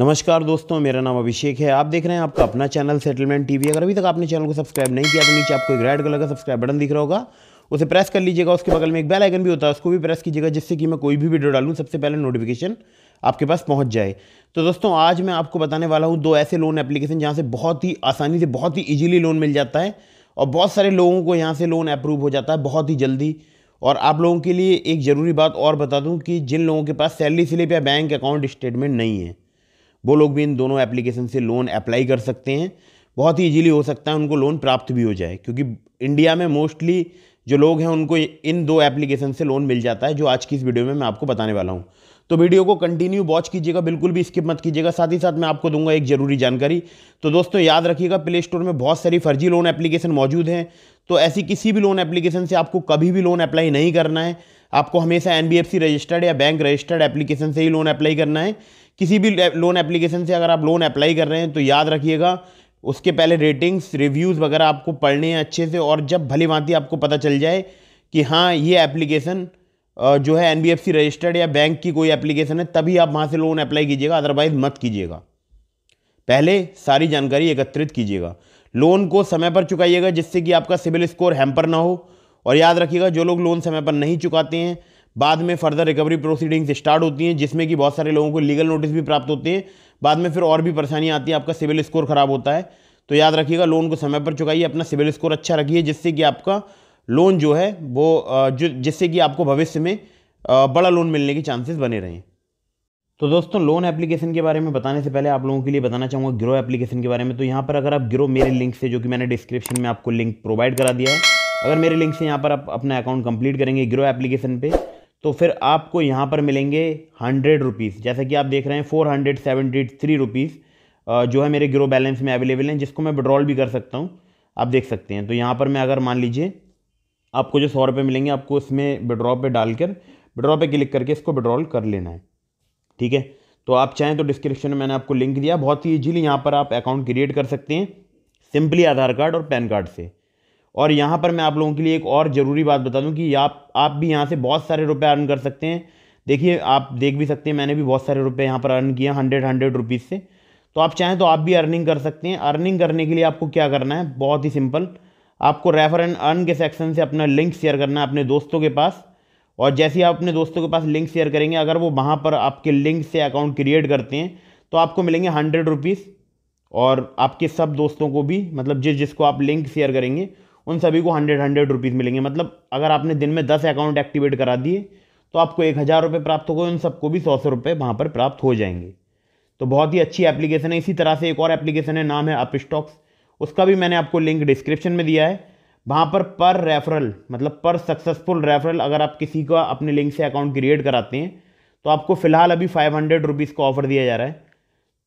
नमस्कार दोस्तों मेरा नाम अभिषेक है आप देख रहे हैं आपका अपना चैनल सेटलमेंट टीवी अगर अभी तक आपने चैनल को सब्सक्राइब नहीं किया तो नीचे आपको एक रेड कलर का सब्सक्राइब बटन दिख रहा होगा उसे प्रेस कर लीजिएगा उसके बगल में एक बेल आइकन भी होता है उसको भी प्रेस कीजिएगा जिससे कि मैं कोई भी वीडियो डालूँ सबसे पहले नोटिफिकेशन आपके पास पहुँच जाए तो दोस्तों आज मैं आपको बताने वाला हूँ दो ऐसे लोन एप्लीकेशन जहाँ से बहुत ही आसानी से बहुत ही ईजिली लोन मिल जाता है और बहुत सारे लोगों को यहाँ से लोन अप्रूव हो जाता है बहुत ही जल्दी और आप लोगों के लिए एक ज़रूरी बात और बता दूँ कि जिन लोगों के पास सैलरी स्लिप या बैंक अकाउंट स्टेटमेंट नहीं है वो लोग भी इन दोनों एप्लीकेशन से लोन अप्लाई कर सकते हैं बहुत ही ईजीली हो सकता है उनको लोन प्राप्त भी हो जाए क्योंकि इंडिया में मोस्टली जो लोग हैं उनको इन दो एप्लीकेशन से लोन मिल जाता है जो आज की इस वीडियो में मैं आपको बताने वाला हूँ तो वीडियो को कंटिन्यू वॉच कीजिएगा बिल्कुल भी स्किप मत कीजिएगा साथ ही साथ मैं आपको दूंगा एक जरूरी जानकारी तो दोस्तों याद रखिएगा प्ले स्टोर में बहुत सारी फर्जी लोन एप्लीकेशन मौजूद हैं तो ऐसी किसी भी लोन एप्लीकेशन से आपको कभी भी लोन अप्लाई नहीं करना है आपको हमेशा एन रजिस्टर्ड या बैंक रजिस्टर्ड एप्लीकेशन से ही लोन अप्लाई करना है किसी भी लोन एप्लीकेशन से अगर आप लोन अप्लाई कर रहे हैं तो याद रखिएगा उसके पहले रेटिंग्स रिव्यूज़ वगैरह आपको पढ़ने हैं अच्छे से और जब भली भांति आपको पता चल जाए कि हाँ ये एप्लीकेशन जो है एन रजिस्टर्ड या बैंक की कोई एप्लीकेशन है तभी आप वहाँ से लोन अप्लाई कीजिएगा अदरवाइज़ मत कीजिएगा पहले सारी जानकारी एकत्रित कीजिएगा लोन को समय पर चुकाइएगा जिससे कि आपका सिविल स्कोर हैम्पर ना हो और याद रखिएगा जो लोग लोन समय पर नहीं चुकाते हैं बाद में फर्दर रिकवरी प्रोसीडिंग्स स्टार्ट होती हैं जिसमें कि बहुत सारे लोगों को लीगल नोटिस भी प्राप्त होते हैं बाद में फिर और भी परेशानियाँ आती हैं आपका सिविल स्कोर ख़राब होता है तो याद रखिएगा लोन को समय पर चुकाइए अपना सिविल स्कोर अच्छा रखिए जिससे कि आपका लोन जो है वो जो जिससे कि आपको भविष्य में बड़ा लोन मिलने के चांसेस बने रहें तो दोस्तों लोन एप्लीकेशन के बारे में बताने से पहले आप लोगों के लिए बताना चाहूँगा ग्रो एप्लीकेशन के बारे में तो यहाँ पर अगर आप ग्रो मेरे लिंक से जो कि मैंने डिस्क्रिप्शन में आपको लिंक प्रोवाइड करा दिया है अगर मेरे लिंक से यहाँ पर आप अपना अकाउंट कंप्लीट करेंगे ग्रो एप्लीकेशन पर तो फिर आपको यहाँ पर मिलेंगे हंड्रेड रुपीज़ जैसा कि आप देख रहे हैं four hundred seventy three rupees जो है मेरे ग्रो बैलेंस में अवेलेबल हैं जिसको मैं विड्रॉल भी कर सकता हूँ आप देख सकते हैं तो यहाँ पर मैं अगर मान लीजिए आपको जो सौ रुपये मिलेंगे आपको इसमें विड्रॉ पे डालकर विड्रॉ पे क्लिक करके इसको विड्रॉल कर लेना है ठीक है तो आप चाहें तो डिस्क्रिप्शन में मैंने आपको लिंक दिया बहुत ही ईजिली यहाँ पर आप अकाउंट क्रिएट कर सकते हैं सिंपली आधार कार्ड और पैन कार्ड से और यहाँ पर मैं आप लोगों के लिए एक और ज़रूरी बात बता दूँ कि आप आप भी यहाँ से बहुत सारे रुपए अर्न कर सकते हैं देखिए आप देख भी सकते हैं मैंने भी बहुत सारे रुपए यहाँ पर अर्न किया हंड्रेड हंड्रेड रुपीज़ से तो आप चाहें तो आप भी अर्निंग कर सकते हैं अर्निंग करने के लिए आपको क्या करना है बहुत ही सिंपल आपको रेफर एंड अर्न के सेक्शन से अपना लिंक शेयर करना है अपने दोस्तों के पास और जैसे ही आप अपने दोस्तों के पास लिंक शेयर करेंगे अगर वो वहाँ पर आपके लिंक से अकाउंट क्रिएट करते हैं तो आपको मिलेंगे हंड्रेड रुपीज़ और आपके सब दोस्तों को भी मतलब जिस जिसको आप लिंक शेयर करेंगे उन सभी को हंड्रेड हंड्रेड रुपीज़ मिलेंगे मतलब अगर आपने दिन में दस अकाउंट एक्टिवेट करा दिए तो आपको एक हज़ार रुपये प्राप्त हो गए उन सबको भी सौ सौ रुपये वहाँ पर प्राप्त हो जाएंगे तो बहुत ही अच्छी एप्लीकेशन है इसी तरह से एक और एप्लीकेशन है नाम है अप स्टॉक्स उसका भी मैंने आपको लिंक डिस्क्रिप्शन में दिया है वहाँ पर पर रेफरल मतलब पर सक्सेसफुल रेफरल अगर आप किसी का अपने लिंक से अकाउंट क्रिएट कराते हैं तो आपको फ़िलहाल अभी फाइव हंड्रेड रुपीज़ का ऑफ़र दिया जा रहा है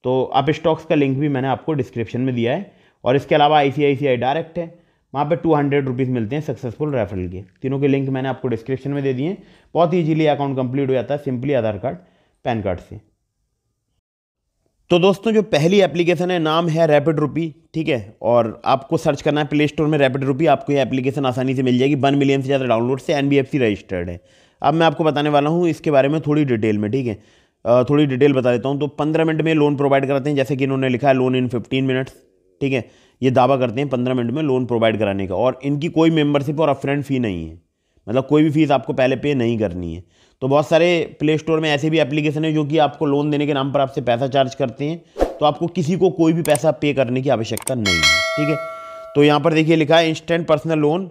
तो आप स्टॉक्स का लिंक भी मैंने आपको डिस्क्रिप्शन में दिया है और इसके अलावा आई डायरेक्ट है वहाँ पे टू हंड्रेड रुपीज़ मिलते हैं सक्सेसफुल रेफरल के तीनों के लिंक मैंने आपको डिस्क्रिप्शन में दे दिए बहुत ईजिली अकाउंट कंप्लीट हो जाता है simply Aadhaar card PAN card से तो दोस्तों जो पहली एप्लीकेशन है नाम है रैपिड रूपी ठीक है और आपको सर्च करना है प्ले स्टोर में रैपिड रूपी आपको ये एप्लीकेशन आसानी से मिल जाएगी वन मिलियन से ज़्यादा डाउनलोड से एन रजिस्टर्ड है अब मैं आपको बताने वाला हूँ इसके बारे में थोड़ी डिटेल में ठीक है थोड़ी डिटेल बता देता हूँ तो पंद्रह मिनट में लोन प्रोवाइड कराते हैं जैसे कि इन्होंने लिखा है लोन इन फिफ्टीन मिनट्स ठीक है ये दावा करते हैं पंद्रह मिनट में लोन प्रोवाइड कराने का और इनकी कोई मेंबरशिप और अपफ्रंट फ़ी नहीं है मतलब कोई भी फ़ीस आपको पहले पे नहीं करनी है तो बहुत सारे प्ले स्टोर में ऐसे भी एप्लीकेशन है जो कि आपको लोन देने के नाम पर आपसे पैसा चार्ज करते हैं तो आपको किसी को कोई भी पैसा पे करने की आवश्यकता नहीं है ठीक है तो यहाँ पर देखिए लिखा है instant personal loan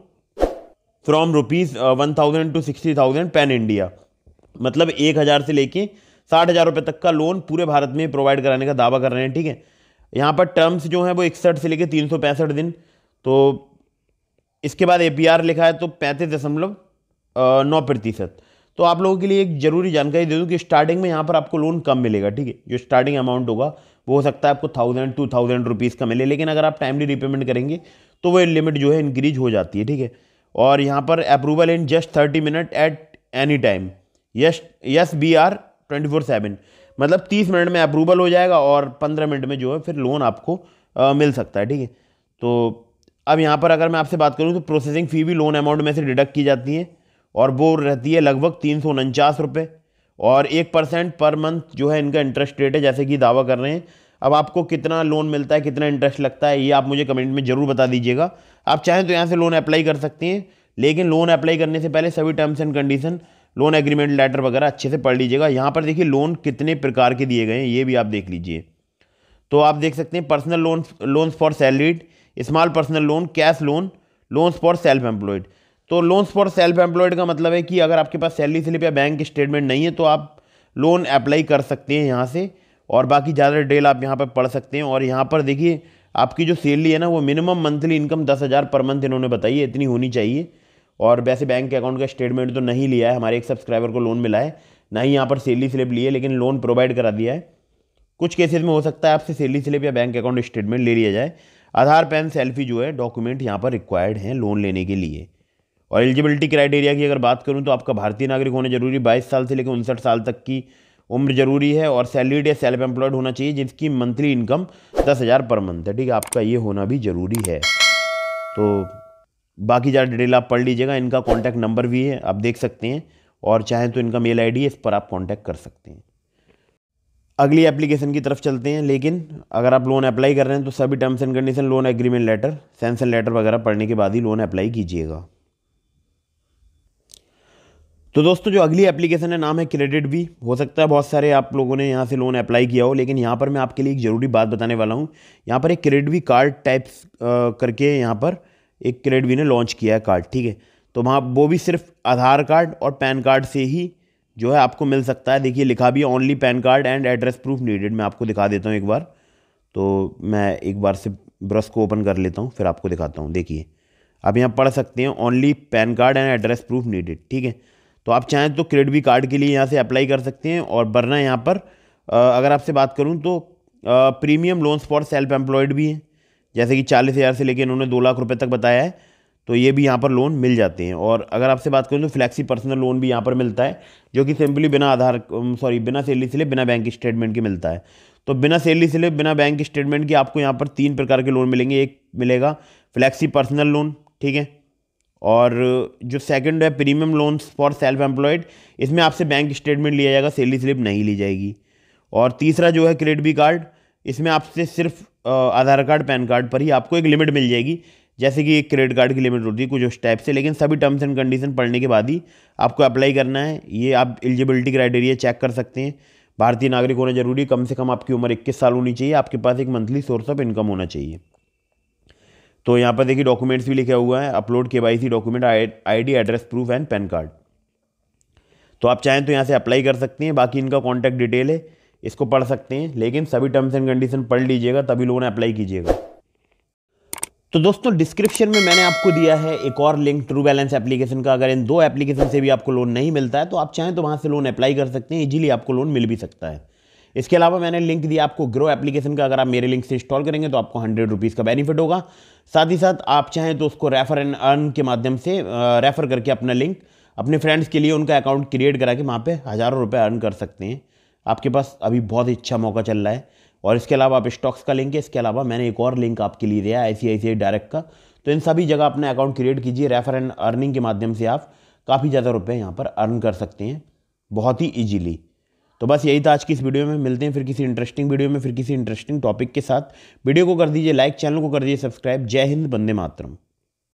from rupees one thousand to sixty thousand pan India मतलब एक हज़ार से लेके साठ हज़ार रुपये तक का लोन पूरे भारत में प्रोवाइड कराने का दावा कर रहे हैं ठीक है यहाँ पर टर्म्स जो हैं वो इकसठ से लेकर तीन सौ पैंसठ दिन तो इसके बाद ए लिखा है तो पैंतीस दशमलव नौ प्रतिशत तो आप लोगों के लिए एक जरूरी जानकारी दे दूँ कि स्टार्टिंग में यहाँ पर आपको लोन कम मिलेगा ठीक है जो स्टार्टिंग अमाउंट होगा वो हो सकता है आपको थाउजेंड टू थाउजेंड रुपीज़ का मिले लेकिन अगर आप टाइमली रिपेमेंट करेंगे तो वो लिमिट जो है इंक्रीज हो जाती है ठीक है और यहाँ पर approval in just thirty minute at any time yes yes B R twenty four seven मतलब तीस मिनट में अप्रूवल हो जाएगा और पंद्रह मिनट में जो है फिर लोन आपको आ, मिल सकता है ठीक है तो अब यहाँ पर अगर मैं आपसे बात करूँ तो प्रोसेसिंग फ़ी भी लोन अमाउंट में से डिडक्ट की जाती है और वो रहती है लगभग तीन सौ उनचास रुपये और एक परसेंट पर मंथ जो है इनका इंटरेस्ट रेट है जैसे कि दावा कर रहे हैं अब आपको कितना लोन मिलता है कितना इंटरेस्ट लगता है ये आप मुझे कमेंट में ज़रूर बता दीजिएगा आप चाहें तो यहाँ से लोन अप्लाई कर सकती हैं लेकिन लोन अप्लाई करने से पहले सभी terms and condition loan agreement letter वगैरह अच्छे से पढ़ लीजिएगा यहाँ पर देखिए लोन कितने प्रकार के दिए गए हैं ये भी आप देख लीजिए तो आप देख सकते हैं personal loan loans for salaried small personal loan cash loan loans for self employed तो लोन्स फॉर सेल्फ एम्प्लॉयड का मतलब है कि अगर आपके पास सैलरी स्लिप या बैंक स्टेटमेंट नहीं है तो आप लोन अप्लाई कर सकते हैं यहाँ से और बाकी ज़्यादा डिटेल आप यहाँ पर पढ़ सकते हैं और यहाँ पर देखिए आपकी जो सैलरी है ना वो मिनिमम मंथली इनकम दस हज़ार पर मंथ इन्होंने बताई है इतनी होनी चाहिए और वैसे बैंक के अकाउंट का स्टेटमेंट तो नहीं लिया है हमारे एक सब्सक्राइबर को लोन मिला है ना ही यहाँ पर सेली स्लिप ली है लेकिन लोन प्रोवाइड करा दिया है कुछ केसेस में हो सकता है आपसे सेली स्लिप या बैंक अकाउंट स्टेटमेंट ले लिया जाए आधार पैन सेल्फी जो है डॉक्यूमेंट यहाँ पर रिक्वायर्ड हैं लोन लेने के लिए और एलिजिबिलिटी क्राइटेरिया की अगर बात करूँ तो आपका भारतीय नागरिक होना जरूरी बाईस साल से लेकर उनसठ साल तक की उम्र जरूरी है और सैलरीड या सेल्फ एम्प्लॉयड होना चाहिए जिसकी मंथली इनकम दस हज़ार पर मंथ है ठीक है आपका ये होना भी ज़रूरी है तो बाकी ज़्यादा डिटेल आप पढ़ लीजिएगा इनका कॉन्टैक्ट नंबर भी है आप देख सकते हैं और चाहें तो इनका मेल आई है इस पर आप कॉन्टैक्ट कर सकते हैं अगली एप्लीकेशन की तरफ चलते हैं लेकिन अगर आप लोन अप्लाई कर रहे हैं तो सभी terms and condition loan agreement letter sanction letter वगैरह पढ़ने के बाद ही लोन अप्लाई कीजिएगा तो दोस्तों जो अगली एप्लीकेशन है नाम है क्रेडिट भी हो सकता है बहुत सारे आप लोगों ने यहाँ से लोन अप्लाई किया हो लेकिन यहाँ पर मैं आपके लिए एक ज़रूरी बात बताने वाला हूँ यहाँ पर एक क्रेडिट भी कार्ड टाइप्स करके यहाँ पर एक भी ने लॉन्च किया है कार्ड ठीक है तो वहाँ वो भी सिर्फ आधार कार्ड और पैन कार्ड से ही जो है आपको मिल सकता है देखिए लिखा भी है only PAN card and address proof needed मैं आपको दिखा देता हूँ एक बार तो मैं एक बार से ब्रश को ओपन कर लेता हूँ फिर आपको दिखाता हूँ देखिए आप यहाँ पढ़ सकते हैं only PAN card and address proof needed ठीक है तो आप चाहें तो क्रेडिट भी कार्ड के लिए यहाँ से अप्लाई कर सकते हैं और वरना यहाँ पर अगर आपसे बात करूँ तो premium loans for self employed भी हैं जैसे कि चालीस हज़ार से लेकर इन्होंने दो लाख रुपये तक बताया है तो ये भी यहाँ पर लोन मिल जाते हैं और अगर आपसे बात करें तो फ्लैक्सी पर्सनल लोन भी यहाँ पर मिलता है जो कि सिंपली बिना आधार सॉरी बिना सैलरी स्लिप बिना बैंक स्टेटमेंट के मिलता है तो बिना सैलरी स्लिप बिना बैंक स्टेटमेंट के आपको यहाँ पर तीन प्रकार के लोन मिलेंगे एक मिलेगा फ्लैक्सी पर्सनल लोन ठीक है और जो सेकंड है premium loans for self employed इसमें आपसे बैंक स्टेटमेंट लिया जाएगा सैलरी स्लिप नहीं ली जाएगी और तीसरा जो है क्रेडिट बी कार्ड इसमें आपसे सिर्फ आधार कार्ड पैन कार्ड पर ही आपको एक लिमिट मिल जाएगी जैसे कि एक क्रेडिट कार्ड की लिमिट होती है कुछ उस टाइप से लेकिन सभी टर्म्स एंड कंडीशन पढ़ने के बाद ही आपको अप्लाई करना है ये आप एलिजिबिलिटी क्राइटेरिया चेक कर सकते हैं भारतीय नागरिक होना जरूरी कम से कम आपकी उम्र इक्कीस साल होनी चाहिए आपके पास एक मंथली सोर्स ऑफ इनकम होना चाहिए तो यहाँ पर देखिए डॉक्यूमेंट्स भी लिखा हुआ है upload K Y C document I address proof and PAN card तो आप चाहें तो यहाँ से अप्लाई कर सकते हैं बाकी इनका कॉन्टैक्ट डिटेल है इसको पढ़ सकते हैं लेकिन सभी टर्म्स एंड कंडीशन पढ़ लीजिएगा तभी लोगों ने अप्लाई कीजिएगा तो दोस्तों डिस्क्रिप्शन में मैंने आपको दिया है एक और लिंक ट्रू बैलेंस एप्लीकेशन का अगर इन दो एप्लीकेशन से भी आपको लोन नहीं मिलता है तो आप चाहें तो वहाँ से लोन अप्लाई कर सकते हैं इजीली आपको लोन मिल भी सकता है इसके अलावा मैंने लिंक दिया आपको ग्रो एप्लीकेशन का अगर आप मेरे लिंक से इंस्टॉल करेंगे तो आपको हंड्रेड रुपीज़ का बेनिफिट होगा साथ ही साथ आप चाहें तो उसको रेफर एंड अर्न के माध्यम से रेफ़र करके अपना लिंक अपने फ्रेंड्स के लिए उनका अकाउंट क्रिएट करा के वहाँ पर हज़ारों रुपये अर्न कर सकते हैं आपके पास अभी बहुत ही अच्छा मौका चल रहा है और इसके अलावा आप स्टॉक्स का लिंक है इसके अलावा मैंने एक और लिंक आपके लिए दिया है आई डायरेक्ट का तो इन सभी जगह अपने अकाउंट क्रिएट कीजिए रेफर एंड अर्निंग के माध्यम से आप काफ़ी ज़्यादा रुपये यहाँ पर अर्न कर सकते हैं बहुत ही ईजीली तो बस यही था आज की इस वीडियो में मिलते हैं फिर किसी इंटरेस्टिंग वीडियो में फिर किसी इंटरेस्टिंग टॉपिक के साथ वीडियो को कर दीजिए लाइक चैनल को कर दीजिए सब्सक्राइब जय हिंद बंदे मातरम